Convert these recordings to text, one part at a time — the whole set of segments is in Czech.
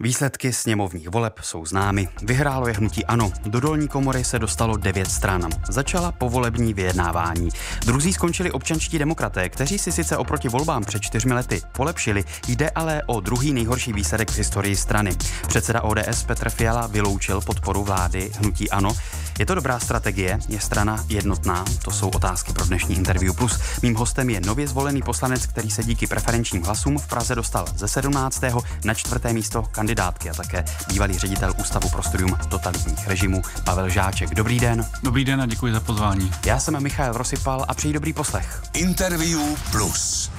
Výsledky sněmovních voleb jsou známy. Vyhrálo je hnutí ANO. Do dolní komory se dostalo devět stran. Začala povolební vyjednávání. Druzí skončili občanští demokraté, kteří si sice oproti volbám před čtyřmi lety polepšili, jde ale o druhý nejhorší výsledek v historii strany. Předseda ODS Petr Fiala vyloučil podporu vlády hnutí ANO. Je to dobrá strategie? Je strana jednotná? To jsou otázky pro dnešní interview. Plus mým hostem je nově zvolený poslanec, který se díky preferenčním hlasům v Praze dostal ze 17. na čtvrté místo kandidátky a také bývalý ředitel Ústavu pro studium totalitních režimů Pavel Žáček. Dobrý den. Dobrý den a děkuji za pozvání. Já jsem Michal Rosipal a přeji dobrý poslech. Interview Plus.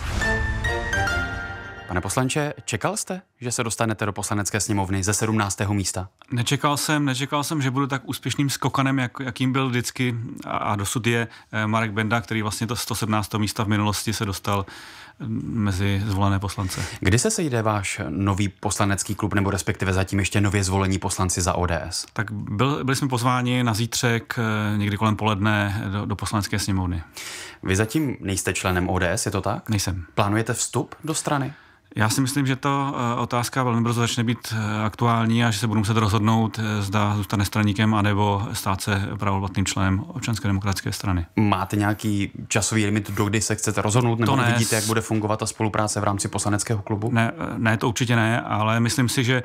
Pane poslanče, čekal jste, že se dostanete do poslanecké sněmovny ze 17. místa? Nečekal jsem, nečekal jsem, že budu tak úspěšným skokanem, jak, jakým byl vždycky a, a dosud je eh, Marek Benda, který vlastně to 117. místa v minulosti se dostal mezi zvolené poslance. Kdy se sejde váš nový poslanecký klub, nebo respektive zatím ještě nově zvolení poslanci za ODS? Tak byl, byli jsme pozváni na zítřek eh, někdy kolem poledne do, do poslanecké sněmovny. Vy zatím nejste členem ODS, je to tak? Nejsem. Plánujete vstup do strany? Já si myslím, že to eh, otázka velmi brzo začne být eh, aktuální a že se budu muset rozhodnout, eh, zda zůstane straníkem anebo stát se pravovatným členem občanské demokratické strany. Máte nějaký časový limit, do kdy se chcete rozhodnout, nebo to ne, vidíte, jak bude fungovat ta spolupráce v rámci poslaneckého klubu? Ne, ne, to určitě ne, ale myslím si, že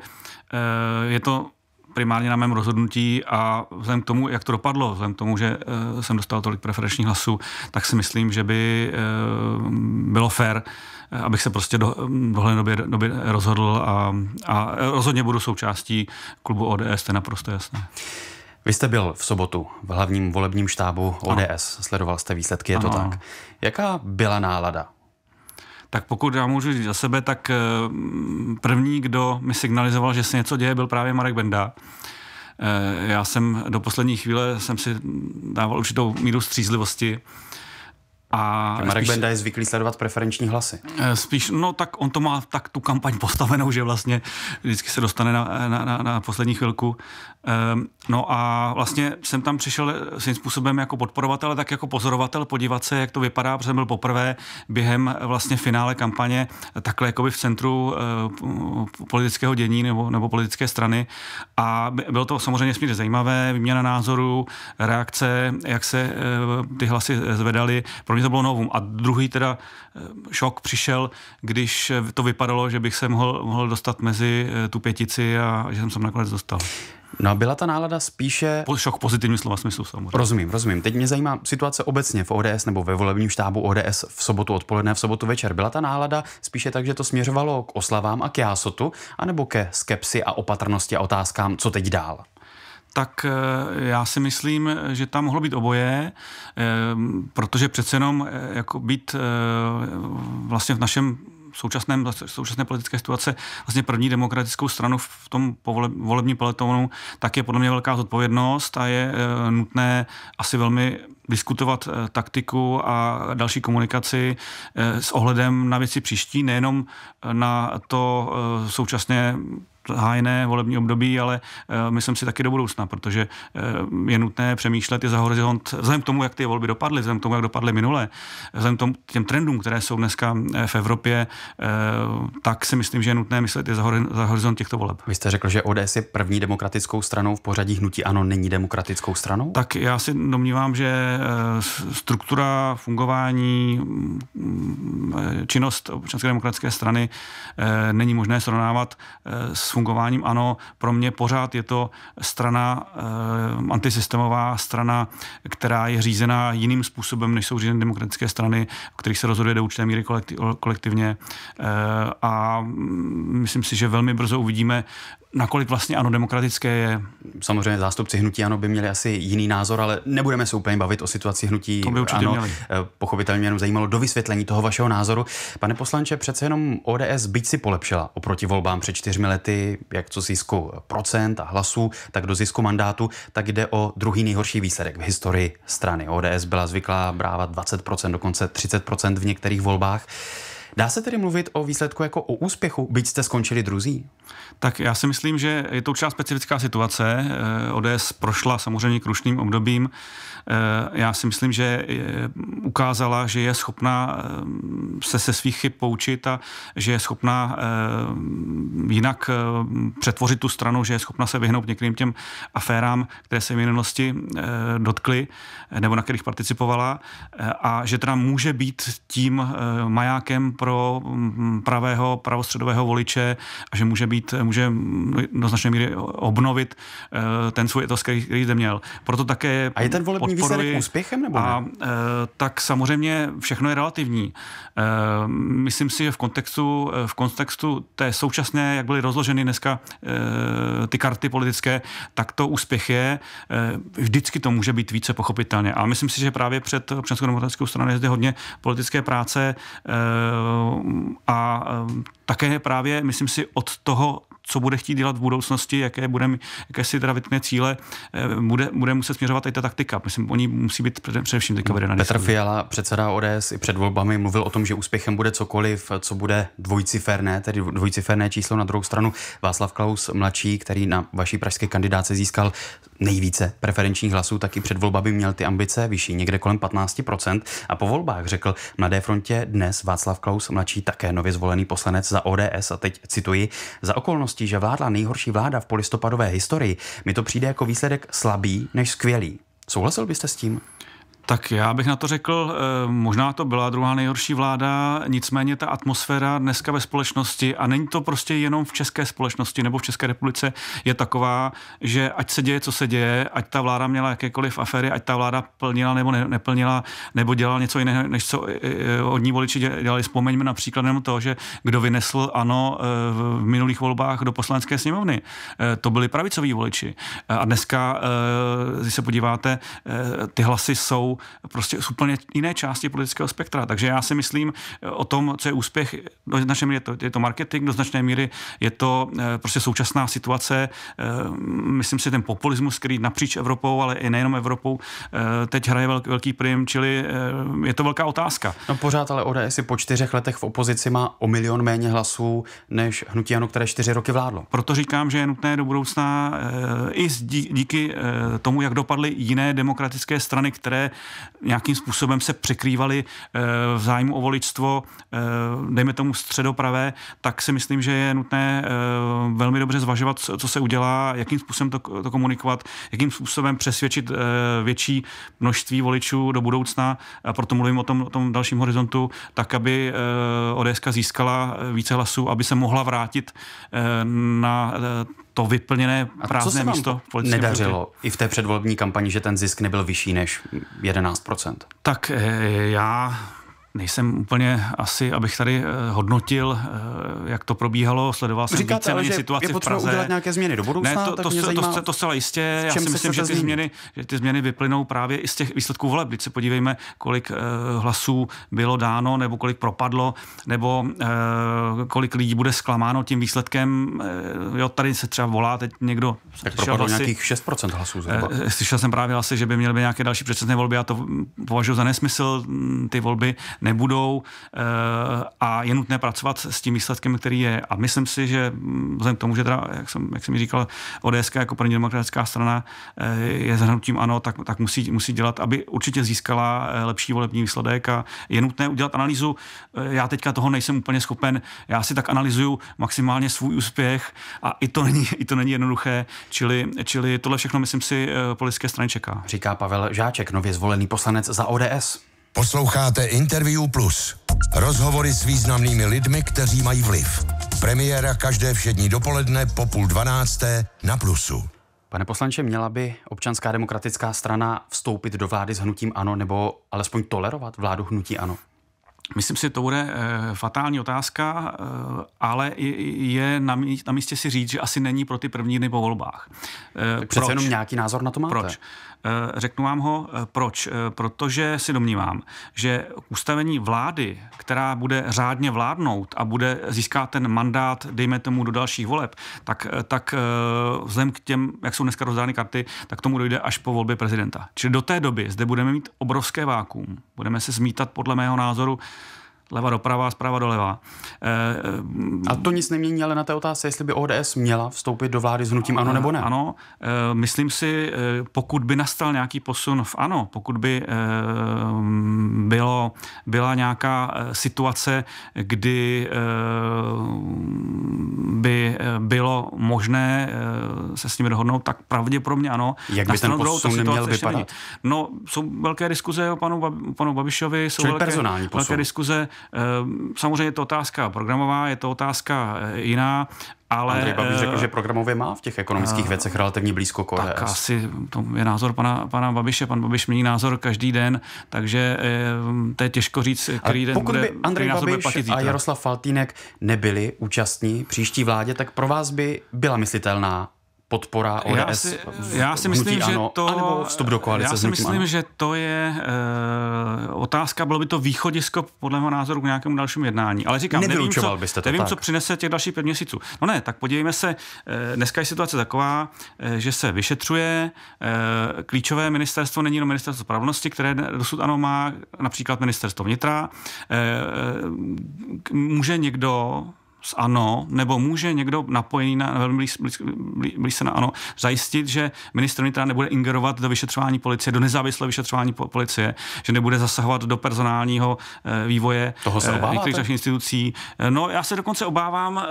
je to primárně na mém rozhodnutí a vzhledem k tomu, jak to dopadlo, vzhledem k tomu, že eh, jsem dostal tolik preferenčních hlasů, tak si myslím, že by eh, bylo fér, eh, abych se prostě do, dohle době, době rozhodl a, a rozhodně budu součástí klubu ODS, to je naprosto jasné. Vy jste byl v sobotu v hlavním volebním štábu ODS, ano. sledoval jste výsledky, je ano. to tak. Jaká byla nálada tak pokud já můžu říct za sebe, tak eh, první, kdo mi signalizoval, že se něco děje, byl právě Marek Benda. Eh, já jsem do poslední chvíle jsem si dával určitou míru střízlivosti a že Marek spíš, Benda je zvyklý sledovat preferenční hlasy. Eh, spíš, no tak on to má tak tu kampaň postavenou, že vlastně vždycky se dostane na, na, na, na poslední chvilku. Um, no a vlastně jsem tam přišel eh, svým způsobem jako podporovatel, ale tak jako pozorovatel, podívat se, jak to vypadá, protože jsem byl poprvé během eh, vlastně finále kampaně takhle by v centru uh, politického dění nebo, nebo politické strany a bylo to samozřejmě směrně zajímavé, výměna názorů, reakce, jak se uh, ty hlasy zvedaly. Pro mě mě to bylo novum. A druhý teda eh, šok přišel, když eh, to vypadalo, že bych se mohl, mohl dostat mezi eh, tu pětici a že jsem se nakonec dostal. No a byla ta nálada spíše... Po, šok pozitivním slova smyslu samozřejmě. Rozumím, rozumím. Teď mě zajímá situace obecně v ODS nebo ve volebním štábu ODS v sobotu odpoledne, v sobotu večer. Byla ta nálada spíše tak, že to směřovalo k oslavám a k jásotu, anebo ke skepsi a opatrnosti a otázkám, co teď dál? tak eh, já si myslím, že tam mohlo být oboje, eh, protože přece jenom eh, jako být vlastně v našem současném, současné politické situace vlastně první demokratickou stranu v tom volební paletonu, tak je podle mě velká zodpovědnost a je nutné asi velmi diskutovat taktiku a další komunikaci s ohledem na věci příští, nejenom na to současně hájné volební období, ale eh, myslím si taky do budoucna, protože eh, je nutné přemýšlet i za horizont, vzhledem k tomu, jak ty volby dopadly, vzhledem k tomu, jak dopadly minule, vzhledem k tomu, těm trendům, které jsou dneska eh, v Evropě, tak si myslím, že je nutné myslet i za horizont těchto voleb. Vy jste řekl, že ODS je první demokratickou stranou v pořadí hnutí ANO není demokratickou stranou? Tak já si domnívám, že struktura fungování, mm, činnost občanské demokratické strany není možné srovnávat s fungováním ano. Pro mě pořád je to strana e, eh, antisystemová, strana, která je řízená jiným způsobem, než jsou řízené demokratické strany, o kterých se rozhoduje do určité míry kolektiv, kolektivně. E, a mm, myslím si, že velmi brzo uvidíme nakolik vlastně ano demokratické je. Samozřejmě zástupci hnutí ano by měli asi jiný názor, ale nebudeme se úplně bavit o situaci hnutí. To by určitě ano, měli. Eh, pochopitelně jenom zajímalo do vysvětlení toho vašeho názoru. Pane poslanče, přece jenom ODS byť si polepšila oproti volbám před čtyřmi lety, jak co zisku eh, procent a hlasů, tak do zisku mandátu, tak jde o druhý nejhorší výsledek v historii strany. ODS byla zvyklá brávat 20%, dokonce 30% v některých volbách. Dá se tedy mluvit o výsledku jako o úspěchu, byť jste skončili druzí? Tak já si myslím, že je to určitá specifická situace. Eh, ODS prošla samozřejmě krušným obdobím. Eh, já si myslím, že eh, ukázala, že je schopná se se svých chyb poučit a že je schopná jinak přetvořit tu stranu, že je schopna se vyhnout některým těm aférám, které se v minulosti dotkly nebo na kterých participovala a že teda může být tím majákem pro mm, mm, pravého, pravostředového voliče a že může být, může do značné míry obnovit eh, ten svůj etos, který, který zde měl. Proto také A je ten volební výsledek úspěchem nebo ne? A, eh, tak samozřejmě všechno je relativní. Eh, myslím si, že v kontextu, v kontextu té současné, jak byly rozloženy dneska ty karty politické, tak to úspěch je. Vždycky to může být více pochopitelně. A myslím si, že právě před občanskou demokratickou stranou je zde hodně politické práce Eh, a eh, také právě, myslím si, od toho co bude chtít dělat v budoucnosti, jaké, bude, jaké si teda vytkne cíle, eh, bude, bude muset směřovat i ta taktika. Myslím, oni musí být především teďka no, vedena. Petr Fiala, předseda ODS, i před volbami mluvil o tom, že úspěchem bude cokoliv, co bude dvojciferné, tedy dvojciferné číslo. Na druhou stranu Václav Klaus mladší, který na vaší pražské kandidáce získal nejvíce preferenčních hlasů, tak i před volbami měl ty ambice vyšší, někde kolem 15%. A po volbách řekl Mladé frontě dnes Václav Klaus mladší, také nově zvolený poslanec za ODS, a teď cituji, za okolnost skutečnosti, že vládla nejhorší vláda v polistopadové historii, mi to přijde jako výsledek slabý než skvělý. Souhlasil byste s tím? Tak já bych na to řekl, eh, možná to byla druhá nejhorší vláda, nicméně ta atmosféra dneska ve společnosti, a není to prostě jenom v české společnosti nebo v České republice, je taková, že ať se děje, co se děje, ať ta vláda měla jakékoliv aféry, ať ta vláda plnila nebo ne, neplnila, nebo dělala něco jiného, než co eh, eh, od ní voliči dělali. Vzpomeňme například jenom to, že kdo vynesl ano v minulých volbách do poslanské sněmovny. To byli pravicoví voliči. A dneska, když se podíváte, ty hlasy jsou prostě z úplně jiné části politického spektra. Takže já si myslím eh, o tom, co je úspěch, do značné míry je to, je to marketing, do značné míry je to eh, prostě současná situace. Eh, myslím si, ten populismus, který napříč Evropou, ale i nejenom Evropou, teď hraje velký prim, čili je to velká otázka. No pořád ale ODS po čtyřech letech v opozici má o milion méně hlasů než hnutí Ano, které čtyři roky vládlo. Proto říkám, že je nutné do budoucna i díky tomu, jak dopadly jiné demokratické strany, které nějakým způsobem se překrývaly eh, v zájmu o voličstvo, eh, dejme tomu středopravé, tak si myslím, že je nutné eh, velmi dobře zvažovat, co se udělá, jakým způsobem to, to komunikovat, jakým způsobem přesvědčit větší množství voličů do budoucna, a proto mluvím o tom, o tom dalším horizontu, tak, aby ODS získala více hlasů, aby se mohla vrátit na to vyplněné prázdné A co místo. Nedařilo i v té předvolební kampani, že ten zisk nebyl vyšší než 11%. Tak eh, já nejsem úplně asi, abych tady eh, hodnotil, eh, jak to probíhalo. Sledoval jsem Říkáte, více situaci je v Praze. udělat nějaké změny do budoucna, ne, to, to, to, zajímá, to, to zcela jistě. Já si myslím, že ty, změny, že ty změny vyplynou právě i z těch výsledků voleb. Když se podívejme, kolik uh, hlasů bylo dáno, nebo kolik propadlo, nebo uh, kolik lidí bude zklamáno tím výsledkem. Uh, jo, tady se třeba volá teď někdo. Tak propadlo hlasy, nějakých 6% hlasů. Zhruba. Uh, slyšel jsem právě asi, že by měly být nějaké další předčasné volby. Já to považuji za nesmysl. Mm, ty volby nebudou eh, a je nutné pracovat s tím výsledkem, který je. A myslím si, že mm, vzhledem k tomu, že teda, jak jsem, jak jsem říkal, ODS jako první demokratická strana eh, je zhrnutím ano, tak, tak musí, musí dělat, aby určitě získala eh, lepší volební výsledek a je nutné udělat analýzu. Já teďka toho nejsem úplně schopen, já si tak analyzuju maximálně svůj úspěch a i to není, i to není jednoduché, čili, čili tohle všechno, myslím si, politické strany čeká. Říká Pavel Žáček, nově zvolený poslanec za ODS. Posloucháte Interview Plus. Rozhovory s významnými lidmi, kteří mají vliv. Premiéra každé všední dopoledne po půl dvanácté na Plusu. Pane poslanče, měla by občanská demokratická strana vstoupit do vlády s hnutím ANO nebo alespoň tolerovat vládu hnutí ANO? Myslím si, to bude eh, fatální otázka, eh, ale je na místě si říct, že asi není pro ty první dny po volbách. Eh, tak Proč? přece jenom nějaký názor na to máte. Proč? Eh, řeknu vám ho, eh, proč? Eh, protože si domnívám, že ustavení vlády, která bude řádně vládnout a bude získat ten mandát, dejme tomu, do dalších voleb, tak, tak vzhledem k těm, jak jsou dneska rozdány karty, tak tomu dojde až po volbě prezidenta. Čili do té doby zde budeme mít obrovské vákuum. Budeme se zmítat, podle mého názoru, leva doprava, zprava doleva. Eh, eh, A to nic nemění ale na té otázce, jestli by ODS měla vstoupit do vlády s hnutím ano nebo ne. Ano, eh, myslím si, pokud by nastal nějaký posun v ano, pokud by mm, bylo, byla nějaká situace, kdy by bylo možné se s nimi dohodnout, tak pravděpodobně ano. Jak by ten posun druhou, měl vypadat? No, jsou velké diskuze o panu, panu Babišovi, jsou Čili velké, velké diskuze Ehm, samozřejmě je to otázka programová, je to otázka eh, jiná, ale... Andrej Babiš řekl, eh, že programově má v těch ekonomických eh, věcech relativně blízko k Tak asi to je názor pana, pana Babiše. Pan Babiš mění názor každý den, takže ehm, to je těžko říct, který a den pokud bude, by Andrej Babiš bude platit zítra. a Jaroslav Faltýnek nebyli účastní příští vládě, tak pro vás by byla myslitelná podpora ODS já si, já si myslím, ano, že to, vstup do koalice Já si myslím, ano. že to je e, otázka, bylo by to východisko podle mého názoru k nějakému dalšímu jednání. Ale říkám, nevím, co, byste to nevím tak. co přinese těch dalších pět měsíců. No ne, tak podívejme se, e, dneska je situace taková, e, že se vyšetřuje, e, klíčové ministerstvo není jenom ministerstvo spravedlnosti, které dosud ano má, například ministerstvo vnitra. E, e, může někdo s ANO, nebo může někdo napojený na velmi blízce na ANO zajistit, že ministr vnitra nebude ingerovat do vyšetřování policie, do nezávislého vyšetřování policie, že nebude zasahovat do personálního eh, vývoje Toho se eh, některých institucí. Eh, no, já se dokonce obávám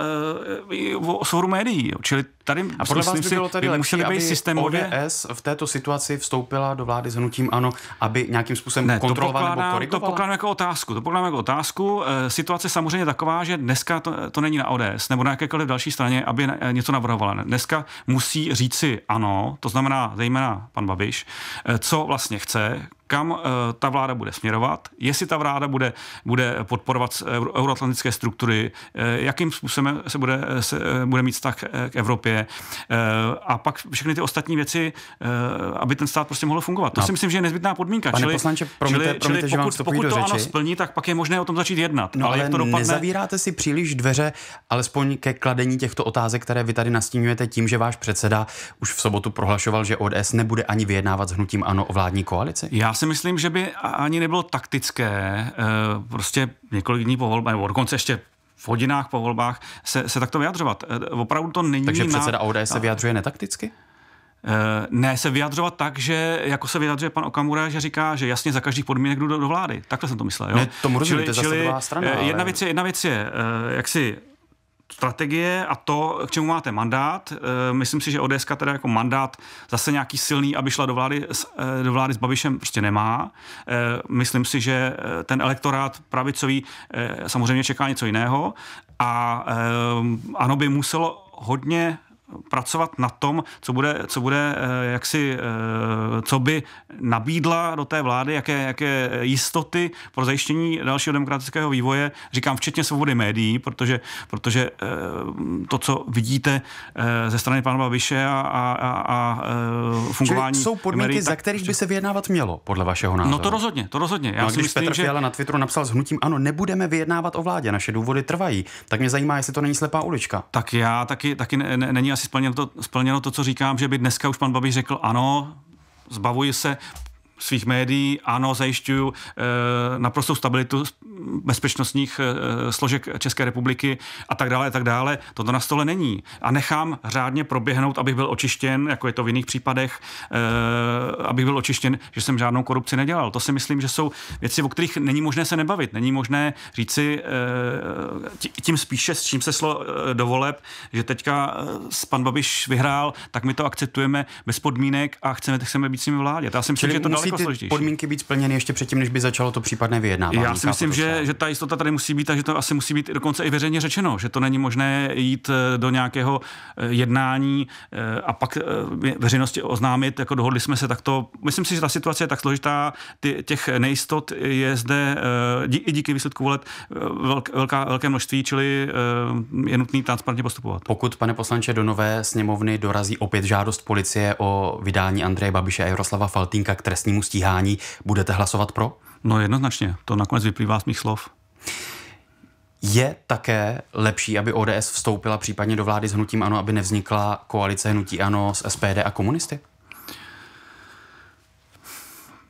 uh, o svobodu médií, čili tady a podle vás by bylo tady by lepší, aby systémově... ODS v této situaci vstoupila do vlády s hnutím ANO, aby nějakým způsobem ne, kontrolovala to pokládám, nebo korigovala? To pokládám jako otázku. To pokládám jako otázku. E, situace samozřejmě taková, že dneska to, to není na ODS nebo na jakékoliv další straně, aby eh, něco navrhovala. Dneska musí říci ano, to znamená zejména pan Babiš, eh, co vlastně chce, kam eh, ta vláda bude směrovat, jestli ta vláda bude, bude podporovat euroatlantické struktury, eh, jakým způsobem se bude, eh, se, bude mít vztah k Evropě a pak všechny ty ostatní věci, aby ten stát prostě mohl fungovat. To no. si myslím, že je nezbytná podmínka. Pane čili, poslanče, promiňte, čili, promiňte, čili že pokud, že vám pokud to ano splní, tak pak je možné o tom začít jednat. No, ale, ale jak to dopadne... nezavíráte si příliš dveře, alespoň ke kladení těchto otázek, které vy tady nastínujete tím, že váš předseda už v sobotu prohlašoval, že ODS nebude ani vyjednávat s hnutím ANO o vládní koalici? Já si si myslím, že by ani nebylo taktické eh, prostě několik dní po volbách, nebo dokonce ještě v hodinách po volbách se, se takto vyjadřovat. Eh, opravdu to není... Takže předseda na... ODS se vyjadřuje netakticky? Eh, ne se vyjadřovat tak, že jako se vyjadřuje pan Okamura, že říká, že jasně za každých podmínek jdu do, do vlády. Takhle jsem to myslel. Jo? Ne, tomu rozumím, čili, to je čili, strana. Jedna, ale... věc je, jedna věc je, jak si strategie a to, k čemu máte mandát. Eh, myslím si, že ODS teda jako mandát zase nějaký silný, aby šla do vlády, eh, do vlády s Babišem, prostě nemá. Eh, myslím si, že ten elektorát pravicový samozřejmě čeká něco jiného a ano by muselo hodně pracovat na tom, co bude, co bude eh, jak si, eh, co by nabídla do té vlády, jaké, jaké jistoty pro zajištění dalšího demokratického vývoje, říkám včetně svobody médií, protože, protože eh, to, co vidíte ze strany pana Babiše a, a, a, a fungování Čili jsou podmínky, médií, za kterých by se vyjednávat mělo, podle vašeho názoru? No to rozhodně, to rozhodně. Já no, si když myslím, Petr že... Fiala na Twitteru napsal s hnutím, ano, nebudeme vyjednávat o vládě, naše důvody trvají, tak mě zajímá, jestli to není slepá ulička. Tak já taky, taky ne, ne, není asi asi splněno to, splněno to, co říkám, že by dneska už pan Babiš řekl ano, zbavuji se, svých médií, ano, zajišťuju eh, naprostou stabilitu bezpečnostních eh, složek České republiky a tak dále, a tak dále. Toto na stole není. A nechám řádně proběhnout, abych byl očištěn, jako je to v jiných případech, eh, abych byl očištěn, že jsem žádnou korupci nedělal. To si myslím, že jsou věci, o kterých není možné se nebavit. Není možné říci tím spíše, s čím se slo do voleb, že teďka pan Babiš vyhrál, tak my to akceptujeme bez podmínek a chceme, chceme být s nimi vládě. Já si myslím, Čili že to musí ty složitější. podmínky být splněny ještě předtím, než by začalo to případné vyjednávání. Já si myslím, že, že ta jistota tady musí být a že to asi musí být dokonce i veřejně řečeno, že to není možné jít eh, do nějakého eh, jednání eh, a pak veřejnosti oznámit, jako dohodli jsme se takto. Myslím si, že ta situace je tak složitá, ty, těch nejistot je zde dí, i díky výsledku voleb velk, velká, velké množství, čili je nutný transparentně postupovat. Pokud, pane poslanče, do nové sněmovny dorazí opět žádost policie o vydání Andreje Babiše a Jaroslava Faltínka k trestní trestnímu stíhání. Budete hlasovat pro? No jednoznačně, to nakonec vyplývá z mých slov. Je také lepší, aby ODS vstoupila případně do vlády s hnutím ANO, aby nevznikla koalice hnutí ANO s SPD a komunisty?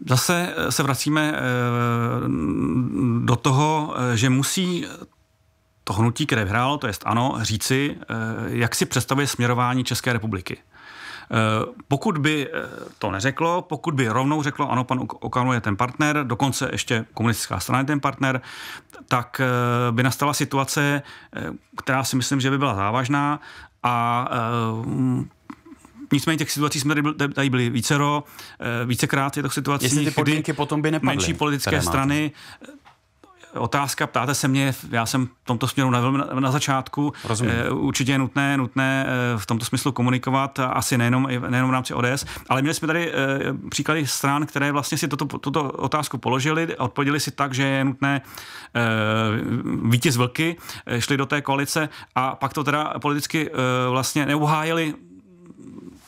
Zase eh, se vracíme eh, do toho, eh, že musí to hnutí, které vyhrálo, to jest ANO, říci, jak si představuje směrování České republiky. Eh, pokud by eh, to neřeklo, pokud by rovnou řeklo, ano, pan Okamura je ten partner, dokonce ještě komunistická strana je ten partner, tak eh, by nastala situace, která si myslím, že by byla závažná a Nicméně těch situací jsme tady byli, tady byli vícero, vícekrát je to situace, kdy ty podmínky potom by nepadly, menší politické strany otázka, ptáte se mě, já jsem v tomto směru na, na začátku. Rozumím. Eh, určitě je nutné, nutné eh, v tomto smyslu komunikovat, asi nejenom, nejenom v rámci ODS, ale měli jsme tady eh, příklady stran, které vlastně si toto, tuto otázku položili, odpověděli si tak, že je nutné vítěz vlky, šli do té koalice a pak to teda politicky vlastně neuhájili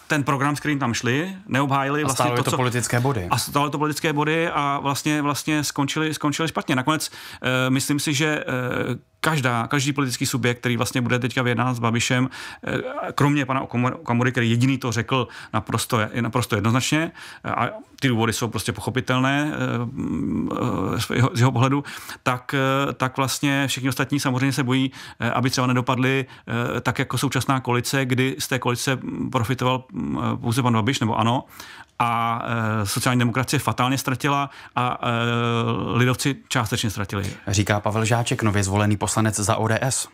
ten program, s kterým tam šli, neobhájili a vlastně to, to co, politické body. A stále to politické body a vlastně, vlastně skončili, skončili špatně. Nakonec uh, myslím si, že uh, každá, každý politický subjekt, který vlastně bude teďka vyjednávat s Babišem, eh, kromě pana Okamury, který jediný to řekl naprosto, naprosto jednoznačně, eh, a ty důvody jsou prostě pochopitelné eh, z jeho, z jeho pohledu, tak, tak vlastně všichni ostatní samozřejmě se bojí, aby třeba nedopadly tak jako současná koalice, kdy z té koalice profitoval hm, pouze pan Babiš, nebo ano, a e, sociální demokracie fatálně ztratila a e, lidovci částečně ztratili. Říká Pavel Žáček, nově zvolený poslanec za ODS.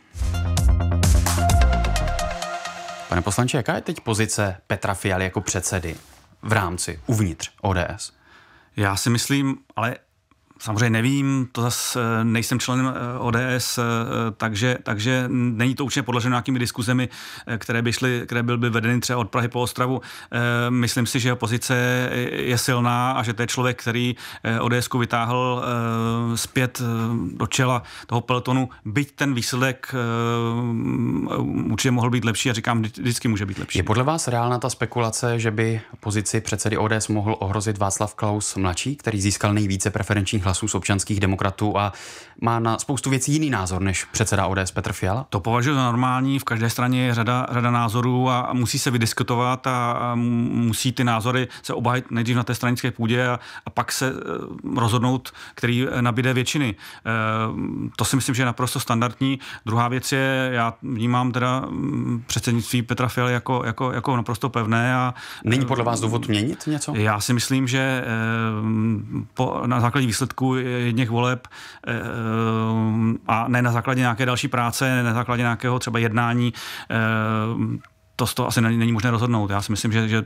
Pane poslanče, jaká je teď pozice Petra Fialy jako předsedy v rámci, uvnitř ODS? Já si myslím, ale samozřejmě nevím, to zase eh, nejsem členem eh, ODS, eh, takže, takže není to určitě podloženo nějakými diskuzemi, které by, šly, které by byly vedeny třeba od Prahy po Ostravu. Myslím si, že opozice pozice je silná a že to je člověk, který ods vytáhl zpět do čela toho pelotonu, byť ten výsledek mm, určitě mohl být lepší a říkám, vždycky může být lepší. Je podle vás reálná ta spekulace, že by pozici předsedy ODS mohl ohrozit Václav Klaus mladší, který získal nejvíce preferenčních hlasů z občanských demokratů a má na spoustu věcí jiný názor než předseda ODS Petr Fiala? To považuji za normální, v každé straně je řada, řada názorů a musí se vydiskutovat a musí ty názory se obhajit nejdřív na té stranické půdě a, a pak se e, rozhodnout, který e, nabíde většiny. E, to si myslím, že je naprosto standardní. Druhá věc je, já vnímám teda předsednictví Petra Fiala jako, jako, jako naprosto pevné. A, Není podle vás důvod měnit něco? Já si myslím, že po, na základě výsledku výsledků jedněch voleb eh, eh, a ne na základě nějaké další práce, ne na základě nějakého třeba jednání, eh, to, to asi není možné rozhodnout. Já si myslím, že, že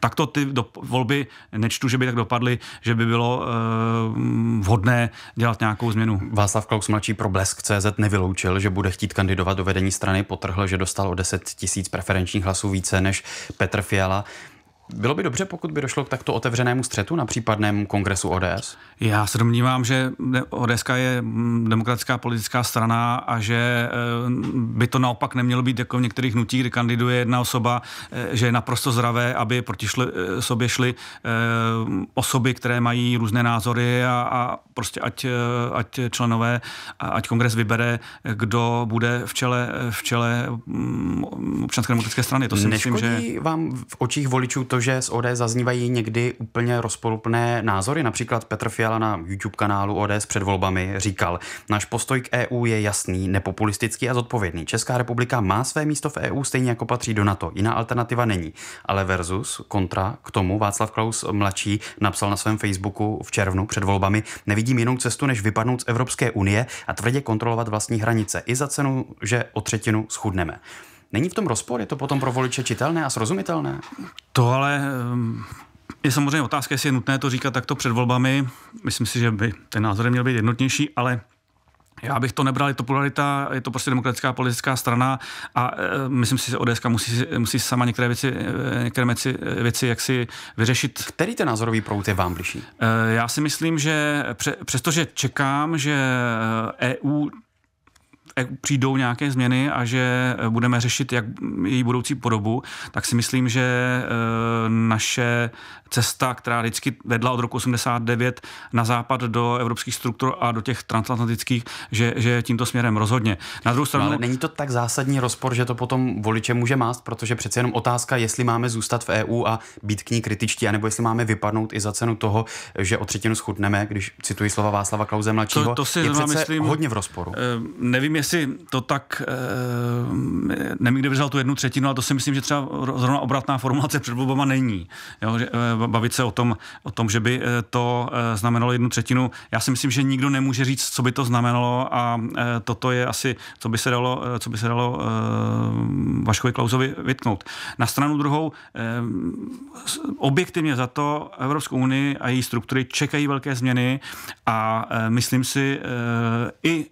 takto ty do, volby nečtu, že by tak dopadly, že by bylo e, vhodné dělat nějakou změnu. Václav Klaus mladší pro Blesk CZ nevyloučil, že bude chtít kandidovat do vedení strany, potrhl, že dostal o 10 tisíc preferenčních hlasů více než Petr Fiala. Bylo by dobře, pokud by došlo k takto otevřenému střetu na případném kongresu ODS? Já se domnívám, že ODS je mm, demokratická politická strana a že eh, by to naopak nemělo být jako v některých hnutích, kdy kandiduje jedna osoba, eh, že je naprosto zdravé, aby proti šli, eh, sobě šly osoby, které mají různé názory a, a prostě ať, ať členové, ať kongres vybere, kdo bude v čele, v čele mm, občanské demokratické strany. To si Neškodí myslím, že... vám v očích voličů to, protože z ODS zaznívají někdy úplně rozporuplné názory. Například Petr Fiala na YouTube kanálu ODS před volbami říkal, náš postoj k EU je jasný, nepopulistický a zodpovědný. Česká republika má své místo v EU stejně jako patří do NATO. Jiná alternativa není. Ale versus, kontra k tomu Václav Klaus mladší napsal na svém Facebooku v červnu před volbami, nevidím jinou cestu, než vypadnout z Evropské unie a tvrdě kontrolovat vlastní hranice i za cenu, že o třetinu schudneme. Není v tom rozpor? Je to potom pro voliče čitelné a srozumitelné? To ale ehm, je samozřejmě otázka, jestli je nutné to říkat takto před volbami. Myslím si, že by ten názor měl být jednotnější, ale já bych to nebral, je to pluralita, je to prostě demokratická politická strana a e, myslím si, že ODS musí, musí sama některé věci, e, některé věci, e, věci jak si vyřešit. Který ten názorový proud je vám blížší? E, já si myslím, že pře, přestože čekám, že EU e přijdou nějaké změny a že eh, budeme řešit jak její budoucí podobu, tak si myslím, že eh, naše cesta, která vždycky vedla od roku 89 na západ do evropských struktur a do těch transatlantických, že, že tímto směrem rozhodně. Na druhou stranu... No, ale není to tak zásadní rozpor, že to potom voliče může mást, protože přece jenom otázka, jestli máme zůstat v EU a být k ní kritičtí, anebo jestli máme vypadnout i za cenu toho, že o třetinu schudneme, když cituji slova Václava Klauze mladšího, to, to si je přece myslím, hodně v rozporu. Eh, nevím, jestli to tak, eh, nevím, kde vzal tu jednu třetinu, ale to si myslím, že třeba zrovna obratná formulace před není. Jo, že, eh, bavit se o tom, o tom, že by eh, to eh, znamenalo jednu třetinu. Já si myslím, že nikdo nemůže říct, co by to znamenalo a eh, toto je asi, co by se dalo, co by se dalo Vaškovi Klausovi vytknout. Na stranu druhou, objektivně za to Evropskou unii a její struktury čekají velké změny a myslím si i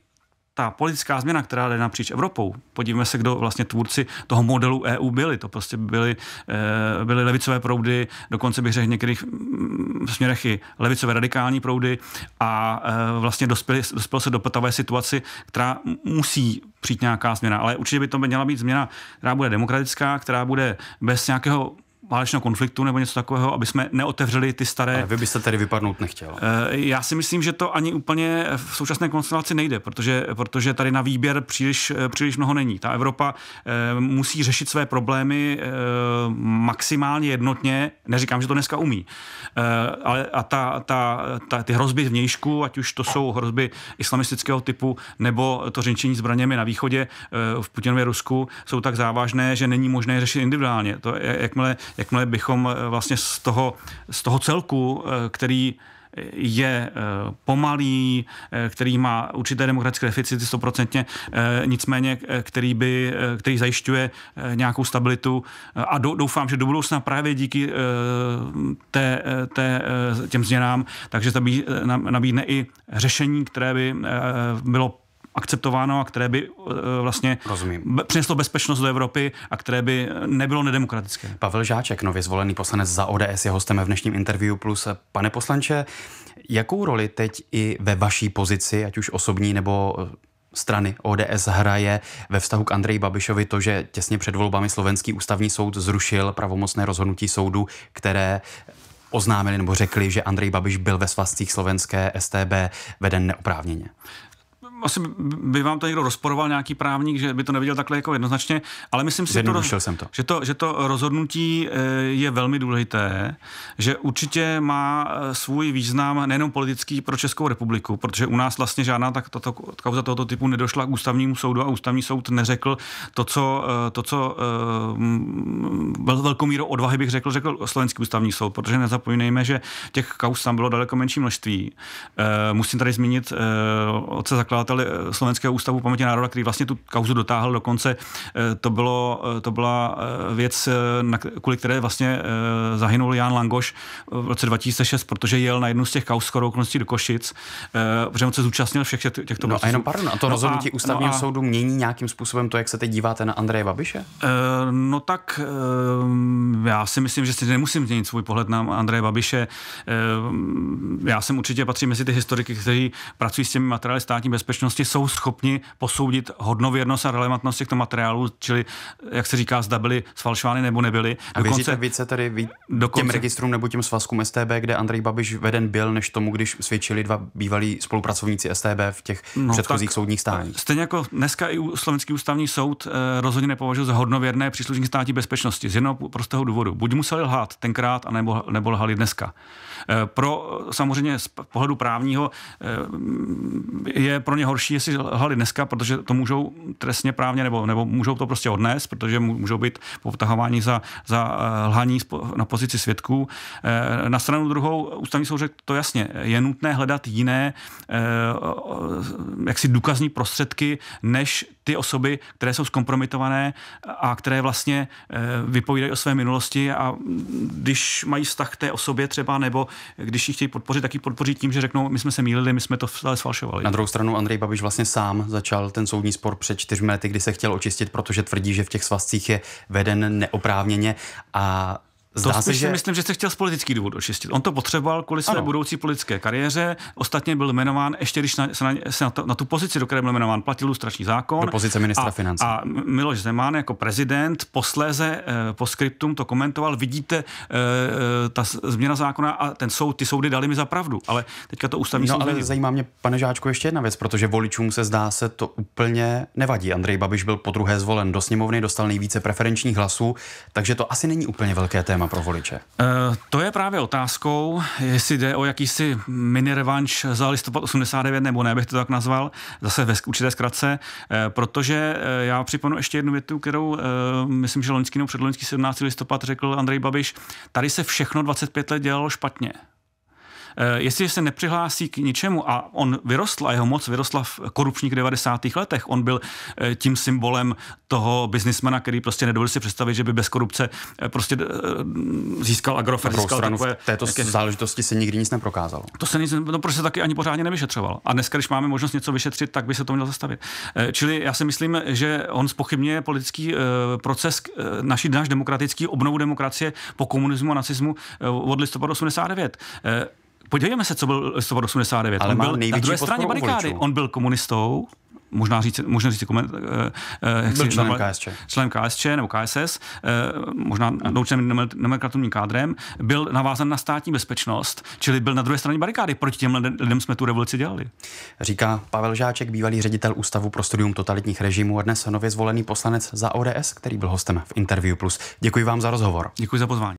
ta politická změna, která jde napříč Evropou, podívejme se, kdo vlastně tvůrci toho modelu EU byli. To prostě byly, eh, byly levicové proudy, dokonce bych řekl v některých mm, směrech i levicové radikální proudy a eh, vlastně dospěli, dospěl se do potavé situaci, která musí přijít nějaká změna. Ale určitě by to měla být změna, která bude demokratická, která bude bez nějakého válečného konfliktu nebo něco takového, aby jsme neotevřeli ty staré. Ale vy byste tedy vypadnout nechtěl. Eh, já si myslím, že to ani úplně v současné konstelaci nejde, protože, protože tady na výběr příliš, eh, příliš mnoho není. Ta Evropa eh, musí řešit své problémy maximálně jednotně. Neříkám, že to dneska umí. Ale a ta, ta, ta, ty hrozby vnějšku, ať už to jsou hrozby islamistického typu nebo to řinčení zbraněmi na východě v Putinově Rusku, jsou tak závažné, že není možné řešit individuálně. To, jakmile jakmile bychom eh, vlastně z toho, z toho celku, eh, který eh, je pomalý, který má určité demokratické deficity stoprocentně, nicméně který, by, který zajišťuje nějakou stabilitu a doufám, že do budoucna právě díky té, té, těm změnám, takže to nabídne i řešení, které by bylo akceptováno a které by eh, vlastně Rozumím. přineslo bezpečnost do Evropy a které by eh, nebylo nedemokratické. Pavel Žáček, nově zvolený poslanec za ODS, je hostem v dnešním interview plus. Eh, pane poslanče, jakou roli teď i ve vaší pozici, ať už osobní nebo strany ODS hraje ve vztahu k Andreji Babišovi to, že těsně před volbami slovenský ústavní soud zrušil pravomocné rozhodnutí soudu, které oznámili nebo řekli, že Andrej Babiš byl ve svazcích slovenské STB veden neoprávněně asi by vám to někdo rozporoval, nějaký právník, že by to neviděl takhle jako jednoznačně, ale myslím si, to, jsem to. Že, to, že to rozhodnutí eh, je velmi důležité, že určitě má eh, svůj význam nejenom politický pro Českou republiku, protože u nás vlastně žádná tak tato kauza tohoto typu nedošla k ústavnímu soudu a ústavní soud neřekl to, co, eh, to, co velkou míru odvahy bych řekl, řekl slovenský ústavní soud, protože nezapomínejme, že těch kauz tam bylo daleko menší množství. Musím tady zmínit otce zakladatel zakladateli eh, Slovenského ústavu paměti národa, který vlastně tu kauzu dotáhl do konce. Eh, to, bylo, eh, to byla věc, kvůli které vlastně zahynul Jan Langoš v roce 2006, protože jel na jednu z těch kauz skoro okolností do Košic, protože on se zúčastnil všech těchto procesů. No a jenom pardon, a to no rozhodnutí a, no ústavního no a, soudu mění nějakým způsobem to, jak se teď díváte na Andreje Babiše? No tak já si myslím, že si nemusím změnit svůj pohled na Andreje Babiše. Já jsem určitě patří mezi ty historiky, kteří pracují s těmi materiály státní bezpečnosti bezpečnosti jsou schopni posoudit hodnověrnost a relevantnost těchto materiálů, čili, jak se říká, zda byly sfalšovány nebo nebyly. A dokonce, věříte více tady ví, dokonce, těm registrům nebo těm svazkům STB, kde Andrej Babiš veden byl, než tomu, když svědčili dva bývalí spolupracovníci STB v těch no, předchozích tak, soudních stáních? Stejně jako dneska i slovenský ústavní soud eh, rozhodně nepovažuje za hodnověrné příslušníky státní bezpečnosti z jednoho prostého důvodu. Buď museli lhát tenkrát, anebo, nebo lhali dneska. Eh, pro samozřejmě z pohledu právního eh, je pro ně horší, jestli lhali dneska, protože to můžou trestně právně nebo, nebo můžou to prostě odnést, protože můžou být povtahováni za, za eh, lhaní na pozici svědků. Eh, na stranu druhou ústavní soud řekl to jasně, je nutné hledat jiné eh, jaksi důkazní prostředky, než ty osoby, které jsou zkompromitované a které vlastně vypovídají o své minulosti a když mají vztah k té osobě třeba, nebo když ji chtějí podpořit, tak ji podpořit tím, že řeknou, my jsme se mýlili, my jsme to stále sfalšovali. Na druhou stranu, Andrej Andrej Babiš vlastně sám začal ten soudní spor před čtyřmi lety, kdy se chtěl očistit, protože tvrdí, že v těch svazcích je veden neoprávněně a Zdá to se, že... si myslím, že se chtěl z politický důvod očistit. On to potřeboval kvůli své ano. budoucí politické kariéře. Ostatně byl jmenován, ještě když na, se na, se na, to, na tu pozici, do které byl jmenován, platil lustrační zákon. Do pozice ministra a, financí. A Miloš Zeman jako prezident posléze eh, po skriptum to komentoval. Vidíte, eh, eh ta změna zákona a ten soud, ty soudy dali mi za pravdu. Ale teďka to ústavní no, soud ale nevím. zajímá mě, pane Žáčku, ještě jedna věc, protože voličům se zdá se to úplně nevadí. Andrej Babiš byl po druhé zvolen do sněmovny, dostal nejvíce preferenčních hlasů, takže to asi není úplně velké téma téma pro voliče? E, to je právě otázkou, jestli jde o jakýsi mini revanš za listopad 89 nebo ne, bych to tak nazval, zase ve určité zkratce, e, protože e, já připomenu ještě jednu větu, kterou e, myslím, že loňský nebo předloňský 17. listopad řekl Andrej Babiš, tady se všechno 25 let dělalo špatně. Eh, Jestli se nepřihlásí k ničemu a on vyrostl a jeho moc vyrostla v korupčních 90. letech, on byl eh, tím symbolem toho biznismena, který prostě nedovolil si představit, že by bez korupce eh, prostě získal agrofer. získal takové... V této nějaké... záležitosti se nikdy nic neprokázalo. To se nic, no prostě taky ani pořádně nevyšetřoval. A dneska, když máme možnost něco vyšetřit, tak by se to mělo zastavit. Čili já si myslím, že on spochybňuje politický proces naší náš demokratický obnovu demokracie po komunismu a nacismu od listopadu 89. Podívejme se, co byl listopad 89. Ale on byl na druhé straně barikády. On byl komunistou, možná říct, možná říct koment, eh, uh, byl členem KSČ. Členem KSČ nebo KSS, eh, možná doučeným nomenklaturním kádrem, byl navázan na státní bezpečnost, čili byl na druhé straně barikády. Proti těm lidem jsme tu revoluci dělali. Říká Pavel Žáček, bývalý ředitel Ústavu pro studium totalitních režimů a dnes nově zvolený poslanec za ODS, který byl hostem v Interview Plus. Děkuji vám za rozhovor. Děkuji za pozvání.